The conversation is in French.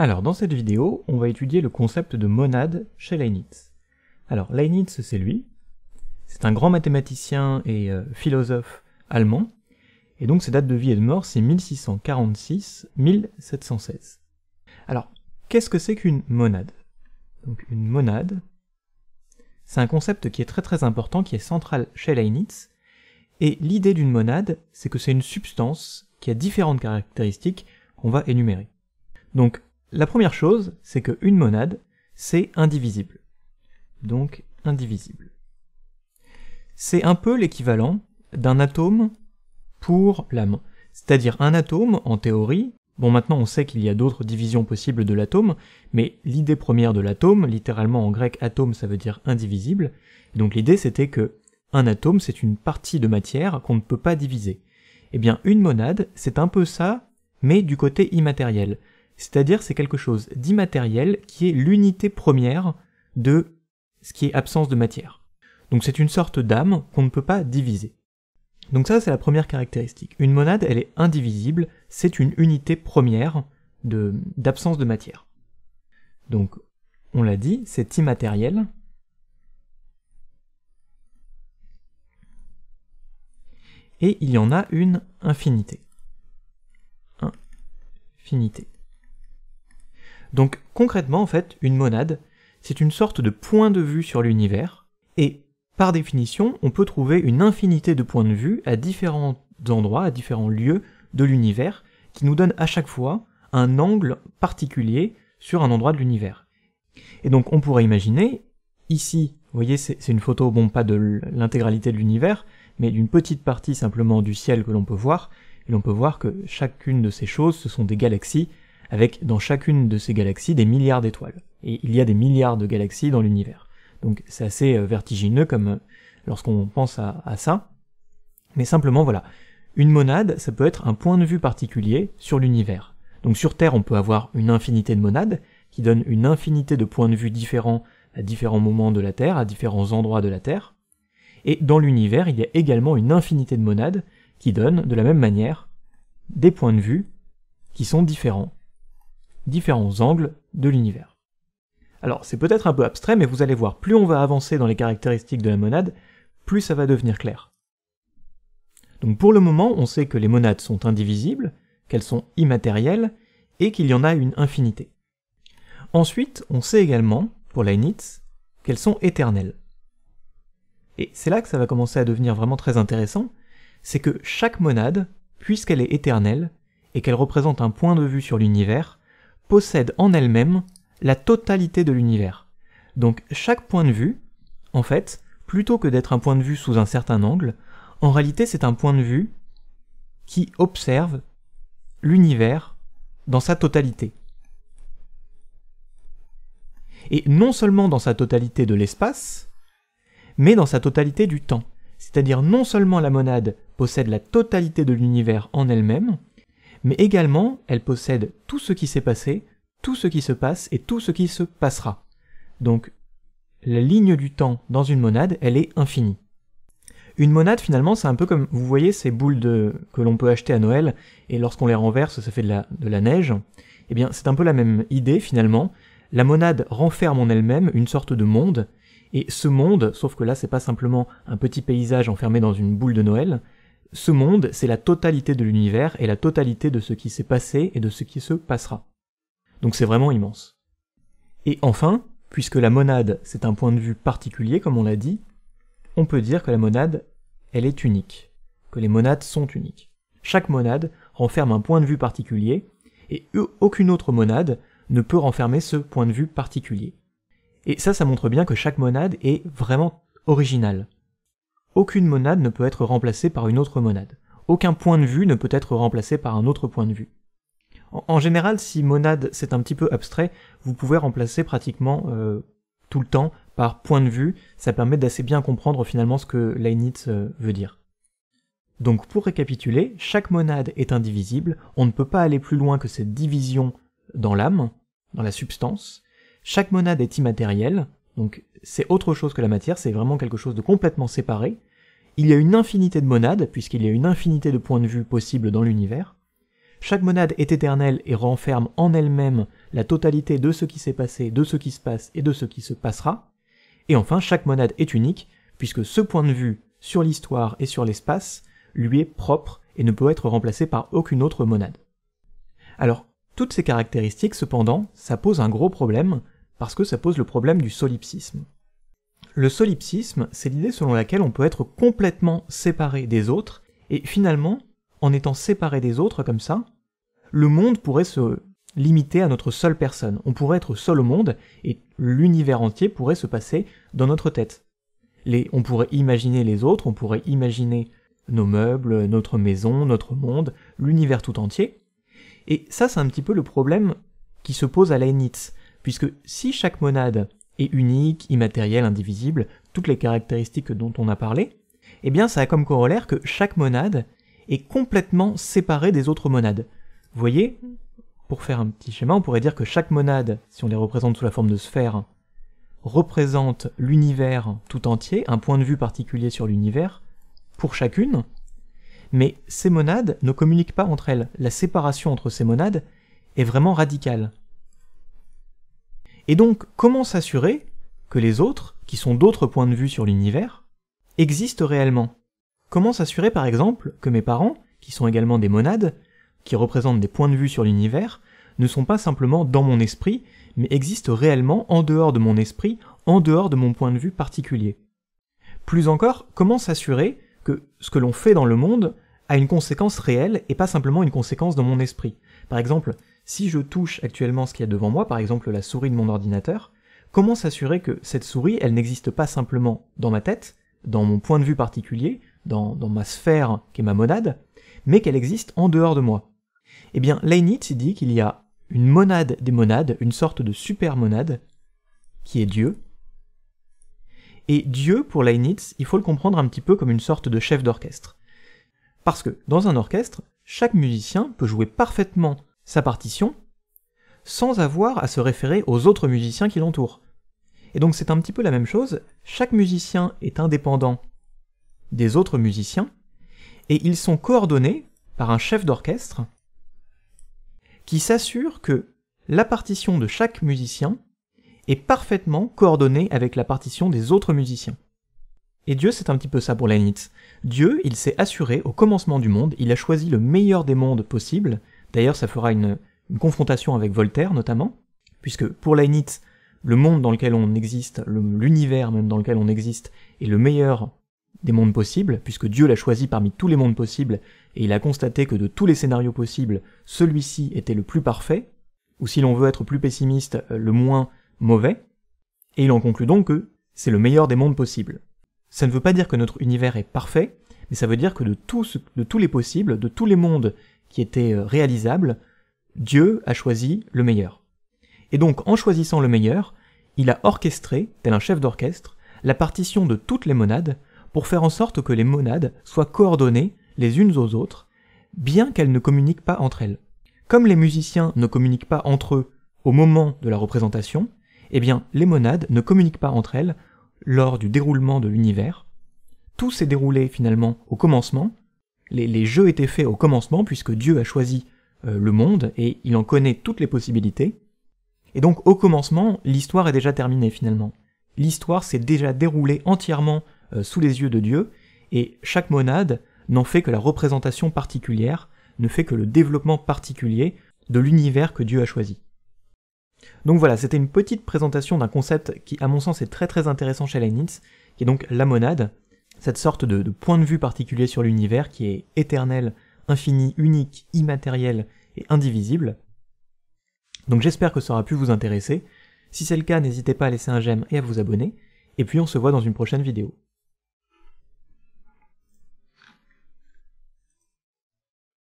Alors, dans cette vidéo, on va étudier le concept de monade chez Leibniz. Alors, Leibniz, c'est lui. C'est un grand mathématicien et euh, philosophe allemand. Et donc, ses dates de vie et de mort, c'est 1646-1716. Alors, qu'est-ce que c'est qu'une monade Donc, une monade, c'est un concept qui est très très important, qui est central chez Leibniz. Et l'idée d'une monade, c'est que c'est une substance qui a différentes caractéristiques qu'on va énumérer. Donc, la première chose, c'est qu'une monade, c'est indivisible. Donc indivisible. C'est un peu l'équivalent d'un atome pour l'âme. C'est-à-dire un atome, en théorie, bon maintenant on sait qu'il y a d'autres divisions possibles de l'atome, mais l'idée première de l'atome, littéralement en grec atome ça veut dire indivisible, donc l'idée c'était que un atome c'est une partie de matière qu'on ne peut pas diviser. Eh bien une monade, c'est un peu ça, mais du côté immatériel. C'est-à-dire c'est quelque chose d'immatériel qui est l'unité première de ce qui est absence de matière. Donc c'est une sorte d'âme qu'on ne peut pas diviser. Donc ça c'est la première caractéristique. Une monade elle est indivisible, c'est une unité première d'absence de, matière. Donc on l'a dit, c'est immatériel, et il y en a une infinité. Infinité. Donc concrètement, en fait, une monade, c'est une sorte de point de vue sur l'univers, et par définition, on peut trouver une infinité de points de vue à différents endroits, à différents lieux de l'univers, qui nous donnent à chaque fois un angle particulier sur un endroit de l'univers. Et donc on pourrait imaginer, ici, vous voyez, c'est une photo, bon, pas de l'intégralité de l'univers, mais d'une petite partie simplement du ciel que l'on peut voir, et l'on peut voir que chacune de ces choses, ce sont des galaxies avec dans chacune de ces galaxies des milliards d'étoiles. Et il y a des milliards de galaxies dans l'univers. Donc c'est assez euh, vertigineux comme euh, lorsqu'on pense à, ça. Mais simplement voilà, une monade, ça peut être un point de vue particulier sur l'univers. Donc sur Terre, on peut avoir une infinité de monades qui donnent une infinité de points de vue différents à différents moments de la Terre, à différents endroits de la Terre. Et dans l'univers, il y a également une infinité de monades qui donnent, de la même manière, des points de vue qui sont différents différents angles de l'univers. Alors c'est peut-être un peu abstrait, mais vous allez voir, plus on va avancer dans les caractéristiques de la monade, plus ça va devenir clair. Donc pour le moment, on sait que les monades sont indivisibles, qu'elles sont immatérielles, et qu'il y en a une infinité. Ensuite, on sait également, pour Leinitz, qu'elles sont éternelles. Et c'est là que ça va commencer à devenir vraiment très intéressant, c'est que chaque monade, puisqu'elle est éternelle, et qu'elle représente un point de vue sur l'univers, possède en elle-même la totalité de l'univers. Donc chaque point de vue, en fait, plutôt que d'être un point de vue sous un certain angle, en réalité c'est un point de vue qui observe l'univers dans sa totalité. Et non seulement dans sa totalité de l'espace, mais dans sa totalité du temps. C'est-à-dire non seulement la monade possède la totalité de l'univers en elle-même, mais également elle possède tout ce qui s'est passé, tout ce qui se passe et tout ce qui se passera. Donc la ligne du temps dans une monade, elle est infinie. Une monade finalement c'est un peu comme vous voyez ces boules de, que l'on peut acheter à Noël et lorsqu'on les renverse ça fait de la, de la neige. Eh bien c'est un peu la même idée finalement. La monade renferme en elle-même une sorte de monde et ce monde, sauf que là c'est pas simplement un petit paysage enfermé dans une boule de Noël, ce monde, c'est la totalité de l'univers et la totalité de ce qui s'est passé et de ce qui se passera. Donc c'est vraiment immense. Et enfin, puisque la monade, c'est un point de vue particulier, comme on l'a dit, on peut dire que la monade, elle est unique, que les monades sont uniques. Chaque monade renferme un point de vue particulier, et aucune autre monade ne peut renfermer ce point de vue particulier. Et ça, ça montre bien que chaque monade est vraiment originale. Aucune monade ne peut être remplacée par une autre monade. Aucun point de vue ne peut être remplacé par un autre point de vue. En, général, si monade c'est un petit peu abstrait, vous pouvez remplacer pratiquement euh, tout le temps par point de vue, ça permet d'assez bien comprendre finalement ce que Leibniz euh, veut dire. Donc pour récapituler, chaque monade est indivisible, on ne peut pas aller plus loin que cette division dans l'âme, dans la substance, chaque monade est immatérielle, donc c'est autre chose que la matière, c'est vraiment quelque chose de complètement séparé. Il y a une infinité de monades, puisqu'il y a une infinité de points de vue possibles dans l'univers. Chaque monade est éternelle et renferme en elle-même la totalité de ce qui s'est passé, de ce qui se passe et de ce qui se passera. Et enfin, chaque monade est unique, puisque ce point de vue sur l'histoire et sur l'espace lui est propre et ne peut être remplacé par aucune autre monade. Alors, toutes ces caractéristiques, cependant, ça pose un gros problème, parce que ça pose le problème du solipsisme. Le solipsisme, c'est l'idée selon laquelle on peut être complètement séparé des autres, et finalement, en étant séparé des autres comme ça, le monde pourrait se limiter à notre seule personne. On pourrait être seul au monde et l'univers entier pourrait se passer dans notre tête. on pourrait imaginer les autres, on pourrait imaginer nos meubles, notre maison, notre monde, l'univers tout entier. Et ça, c'est un petit peu le problème qui se pose à Leibniz puisque si chaque monade est unique, immatérielle, indivisible, toutes les caractéristiques dont on a parlé, eh bien ça a comme corollaire que chaque monade est complètement séparée des autres monades. Vous voyez, pour faire un petit schéma, on pourrait dire que chaque monade, si on les représente sous la forme de sphères, représente l'univers tout entier, un point de vue particulier sur l'univers, pour chacune, mais ces monades ne communiquent pas entre elles. La séparation entre ces monades est vraiment radicale. Et donc, comment s'assurer que les autres, qui sont d'autres points de vue sur l'univers, existent réellement Comment s'assurer par exemple que mes parents, qui sont également des monades, qui représentent des points de vue sur l'univers, ne sont pas simplement dans mon esprit, mais existent réellement en dehors de mon esprit, en dehors de mon point de vue particulier. Plus encore, comment s'assurer que ce que l'on fait dans le monde a une conséquence réelle et pas simplement une conséquence dans mon esprit Par exemple, si je touche actuellement ce qu'il y a devant moi, par exemple la souris de mon ordinateur, comment s'assurer que cette souris, elle n'existe pas simplement dans ma tête, dans mon point de vue particulier, dans, ma sphère qui est ma monade, mais qu'elle existe en dehors de moi Eh bien, Leinitz dit qu'il y a une monade des monades, une sorte de super monade, qui est Dieu. Et Dieu, pour Leinitz, il faut le comprendre un petit peu comme une sorte de chef d'orchestre. Parce que dans un orchestre, chaque musicien peut jouer parfaitement sa partition, sans avoir à se référer aux autres musiciens qui l'entourent. Et donc c'est un petit peu la même chose, chaque musicien est indépendant des autres musiciens, et ils sont coordonnés par un chef d'orchestre qui s'assure que la partition de chaque musicien est parfaitement coordonnée avec la partition des autres musiciens. Et Dieu, c'est un petit peu ça pour Leibniz. Dieu, il s'est assuré au commencement du monde, il a choisi le meilleur des mondes possible, D'ailleurs, ça fera une, confrontation avec Voltaire notamment, puisque pour Leinitz, le monde dans lequel on existe, l'univers même dans lequel on existe, est le meilleur des mondes possibles, puisque Dieu l'a choisi parmi tous les mondes possibles, et il a constaté que de tous les scénarios possibles, celui-ci était le plus parfait, ou si l'on veut être plus pessimiste, euh, le moins mauvais, et il en conclut donc que c'est le meilleur des mondes possibles. Ça ne veut pas dire que notre univers est parfait, mais ça veut dire que de, de tous les possibles, de tous les mondes qui était euh, réalisable, Dieu a choisi le meilleur. Et donc, en choisissant le meilleur, il a orchestré, tel un chef d'orchestre, la partition de toutes les monades pour faire en sorte que les monades soient coordonnées les unes aux autres, bien qu'elles ne communiquent pas entre elles. Comme les musiciens ne communiquent pas entre eux au moment de la représentation, eh bien, les monades ne communiquent pas entre elles lors du déroulement de l'univers. Tout s'est déroulé finalement au commencement, les, jeux étaient faits au commencement, puisque Dieu a choisi euh, le monde, et il en connaît toutes les possibilités. Et donc au commencement, l'histoire est déjà terminée finalement. L'histoire s'est déjà déroulée entièrement euh, sous les yeux de Dieu, et chaque monade n'en fait que la représentation particulière, ne fait que le développement particulier de l'univers que Dieu a choisi. Donc voilà, c'était une petite présentation d'un concept qui, à mon sens, est très très intéressant chez Leibniz, qui est donc la monade, cette sorte de, point de vue particulier sur l'univers qui est éternel, infini, unique, immatériel et indivisible. Donc j'espère que ça aura pu vous intéresser. Si c'est le cas, n'hésitez pas à laisser un j'aime et à vous abonner, et puis on se voit dans une prochaine vidéo.